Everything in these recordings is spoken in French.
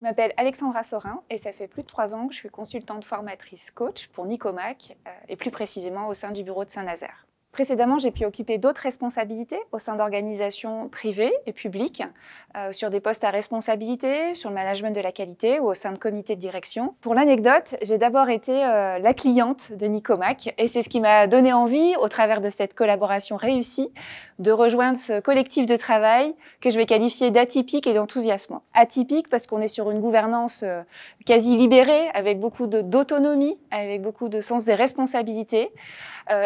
Je m'appelle Alexandra Sorin et ça fait plus de trois ans que je suis consultante formatrice coach pour Nicomac euh, et plus précisément au sein du bureau de Saint-Nazaire. Précédemment, j'ai pu occuper d'autres responsabilités au sein d'organisations privées et publiques, euh, sur des postes à responsabilité, sur le management de la qualité ou au sein de comités de direction. Pour l'anecdote, j'ai d'abord été euh, la cliente de Nicomac et c'est ce qui m'a donné envie, au travers de cette collaboration réussie, de rejoindre ce collectif de travail que je vais qualifier d'atypique et d'enthousiasmant. Atypique parce qu'on est sur une gouvernance euh, quasi libérée, avec beaucoup d'autonomie, avec beaucoup de sens des responsabilités,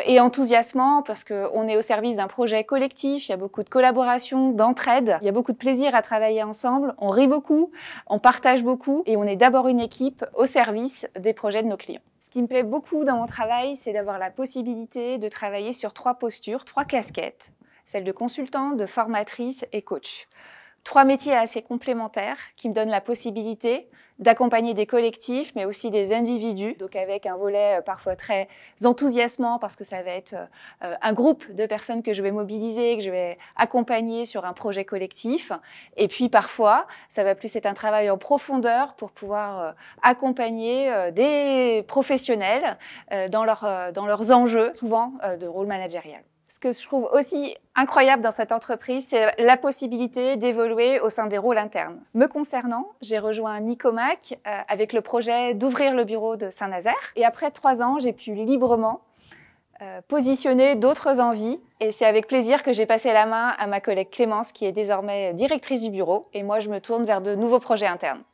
et enthousiasmant parce qu'on est au service d'un projet collectif, il y a beaucoup de collaboration, d'entraide, il y a beaucoup de plaisir à travailler ensemble, on rit beaucoup, on partage beaucoup et on est d'abord une équipe au service des projets de nos clients. Ce qui me plaît beaucoup dans mon travail, c'est d'avoir la possibilité de travailler sur trois postures, trois casquettes, celle de consultant, de formatrice et coach trois métiers assez complémentaires qui me donnent la possibilité d'accompagner des collectifs, mais aussi des individus, donc avec un volet euh, parfois très enthousiasmant, parce que ça va être euh, euh, un groupe de personnes que je vais mobiliser, que je vais accompagner sur un projet collectif. Et puis parfois, ça va plus être un travail en profondeur pour pouvoir accompagner des professionnels dans, leurs, dans leurs enjeux, souvent de rôle managérial. Ce que je trouve aussi incroyable dans cette entreprise, c'est la possibilité d'évoluer au sein des rôles internes. Me concernant, j'ai rejoint Nicomac euh, avec le projet d'ouvrir le bureau de Saint-Nazaire. Et après trois ans, j'ai pu librement euh, positionner d'autres envies. Et c'est avec plaisir que j'ai passé la main à ma collègue Clémence, qui est désormais directrice du bureau. Et moi, je me tourne vers de nouveaux projets internes.